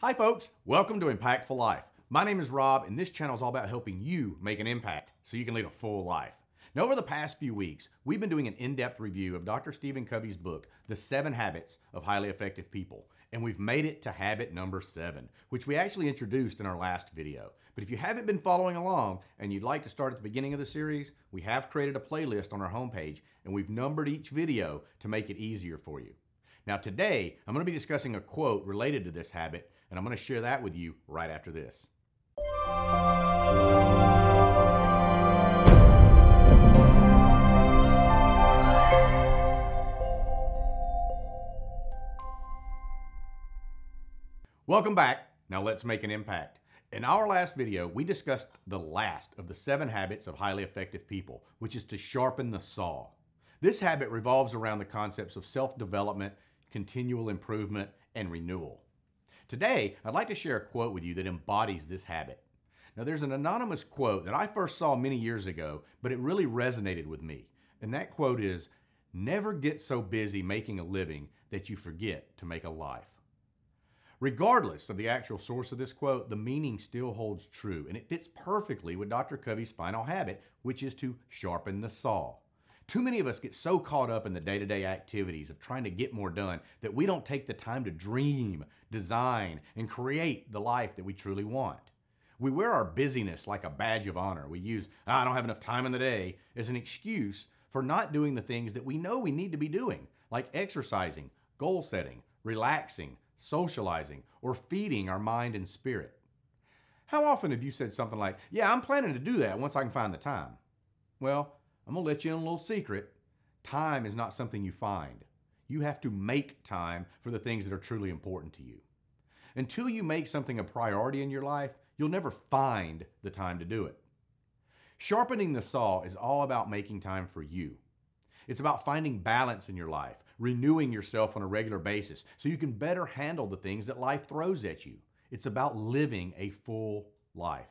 Hi folks, welcome to Impactful Life. My name is Rob and this channel is all about helping you make an impact so you can lead a full life. Now over the past few weeks, we've been doing an in-depth review of Dr. Stephen Covey's book, The Seven Habits of Highly Effective People, and we've made it to habit number seven, which we actually introduced in our last video. But if you haven't been following along and you'd like to start at the beginning of the series, we have created a playlist on our homepage and we've numbered each video to make it easier for you. Now today, I'm gonna be discussing a quote related to this habit and I'm going to share that with you right after this. Welcome back. Now let's make an impact. In our last video, we discussed the last of the seven habits of highly effective people, which is to sharpen the saw. This habit revolves around the concepts of self-development, continual improvement, and renewal. Today, I'd like to share a quote with you that embodies this habit. Now, there's an anonymous quote that I first saw many years ago, but it really resonated with me. And that quote is Never get so busy making a living that you forget to make a life. Regardless of the actual source of this quote, the meaning still holds true, and it fits perfectly with Dr. Covey's final habit, which is to sharpen the saw. Too many of us get so caught up in the day to day activities of trying to get more done that we don't take the time to dream, design, and create the life that we truly want. We wear our busyness like a badge of honor. We use, ah, I don't have enough time in the day, as an excuse for not doing the things that we know we need to be doing, like exercising, goal setting, relaxing, socializing, or feeding our mind and spirit. How often have you said something like, Yeah, I'm planning to do that once I can find the time? Well, I'm going to let you in a little secret. Time is not something you find. You have to make time for the things that are truly important to you. Until you make something a priority in your life, you'll never find the time to do it. Sharpening the saw is all about making time for you. It's about finding balance in your life, renewing yourself on a regular basis so you can better handle the things that life throws at you. It's about living a full life.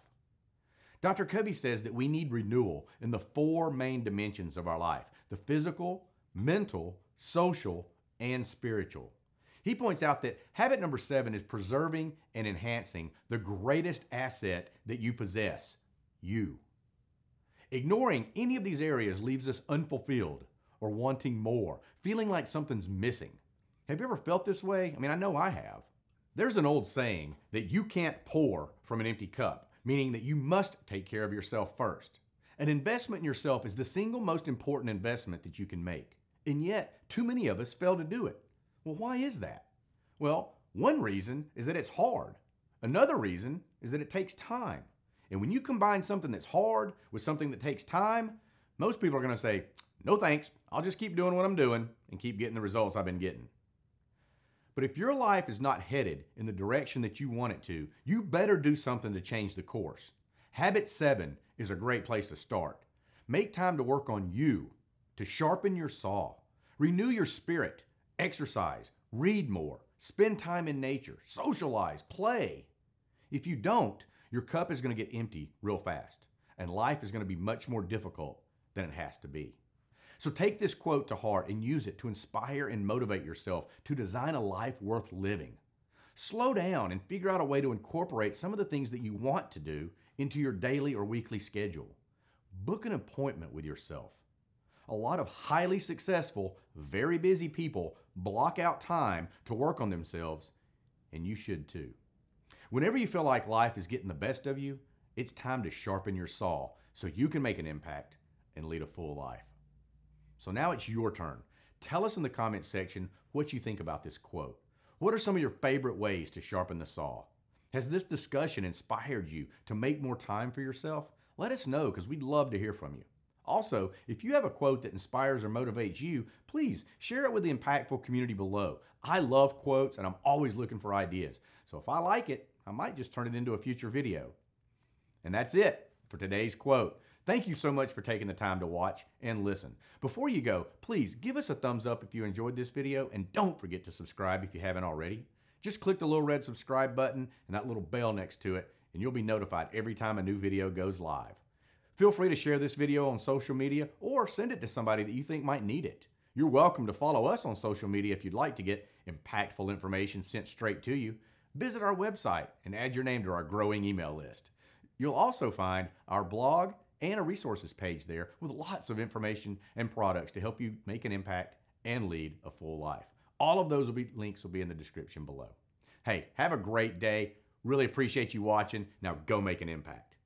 Dr. Covey says that we need renewal in the four main dimensions of our life the physical, mental, social, and spiritual. He points out that habit number seven is preserving and enhancing the greatest asset that you possess you. Ignoring any of these areas leaves us unfulfilled or wanting more, feeling like something's missing. Have you ever felt this way? I mean, I know I have. There's an old saying that you can't pour from an empty cup meaning that you must take care of yourself first. An investment in yourself is the single most important investment that you can make. And yet, too many of us fail to do it. Well, why is that? Well, one reason is that it's hard. Another reason is that it takes time. And when you combine something that's hard with something that takes time, most people are going to say, no thanks, I'll just keep doing what I'm doing and keep getting the results I've been getting. But if your life is not headed in the direction that you want it to, you better do something to change the course. Habit seven is a great place to start. Make time to work on you, to sharpen your saw, renew your spirit, exercise, read more, spend time in nature, socialize, play. If you don't, your cup is going to get empty real fast, and life is going to be much more difficult than it has to be. So take this quote to heart and use it to inspire and motivate yourself to design a life worth living. Slow down and figure out a way to incorporate some of the things that you want to do into your daily or weekly schedule. Book an appointment with yourself. A lot of highly successful, very busy people block out time to work on themselves, and you should too. Whenever you feel like life is getting the best of you, it's time to sharpen your saw so you can make an impact and lead a full life. So now it's your turn. Tell us in the comments section what you think about this quote. What are some of your favorite ways to sharpen the saw? Has this discussion inspired you to make more time for yourself? Let us know because we'd love to hear from you. Also, if you have a quote that inspires or motivates you, please share it with the impactful community below. I love quotes and I'm always looking for ideas. So if I like it, I might just turn it into a future video. And that's it for today's quote. Thank you so much for taking the time to watch and listen. Before you go, please give us a thumbs up if you enjoyed this video and don't forget to subscribe if you haven't already. Just click the little red subscribe button and that little bell next to it and you'll be notified every time a new video goes live. Feel free to share this video on social media or send it to somebody that you think might need it. You're welcome to follow us on social media if you'd like to get impactful information sent straight to you. Visit our website and add your name to our growing email list. You'll also find our blog and a resources page there with lots of information and products to help you make an impact and lead a full life. All of those will be, links will be in the description below. Hey, have a great day. Really appreciate you watching. Now go make an impact.